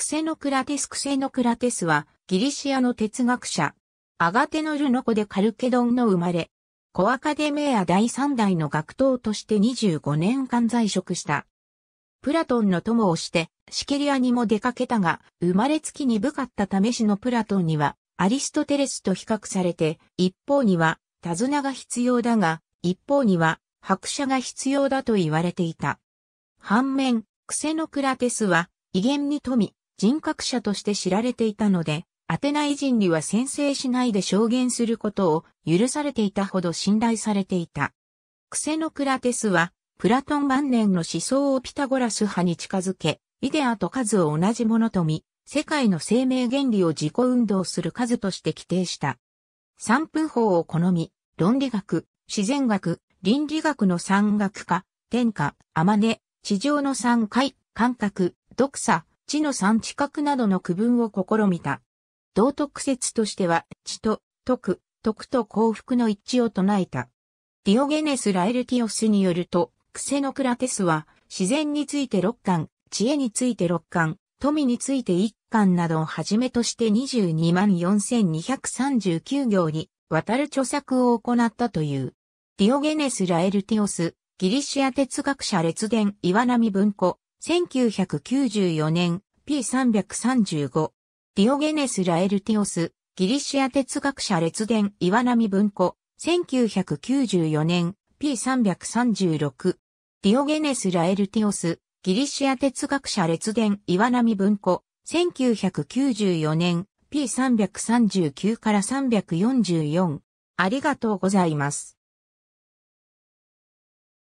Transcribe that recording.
クセノクラテスクセノクラテスはギリシアの哲学者。アガテノルノコでカルケドンの生まれ。コアカデメア第3代の学頭として25年間在職した。プラトンの友をしてシケリアにも出かけたが、生まれつき鈍かった試しのプラトンにはアリストテレスと比較されて、一方には手綱が必要だが、一方には白車が必要だと言われていた。反面、クセノクラテスは威厳に富み、人格者として知られていたので、アテナイ人には先制しないで証言することを許されていたほど信頼されていた。クセノクラテスは、プラトン晩年の思想をピタゴラス派に近づけ、イデアと数を同じものと見、世界の生命原理を自己運動する数として規定した。三分法を好み、論理学、自然学、倫理学の三学科、天下、天音、地上の三回、感覚、読者、地の三地格などの区分を試みた。道徳説としては、地と、徳、徳と幸福の一致を唱えた。ディオゲネス・ラエルティオスによると、クセノクラテスは、自然について六巻、知恵について六巻、富について一巻などをはじめとして22万4239行に渡る著作を行ったという。ディオゲネス・ラエルティオス、ギリシア哲学者列伝岩波文庫、1994年 P335 ディオゲネス・ラエルティオスギリシア哲学者列伝岩波文庫1994年 P336 ディオゲネス・ラエルティオスギリシア哲学者列伝岩波文庫1994年 P339 から344ありがとうございます。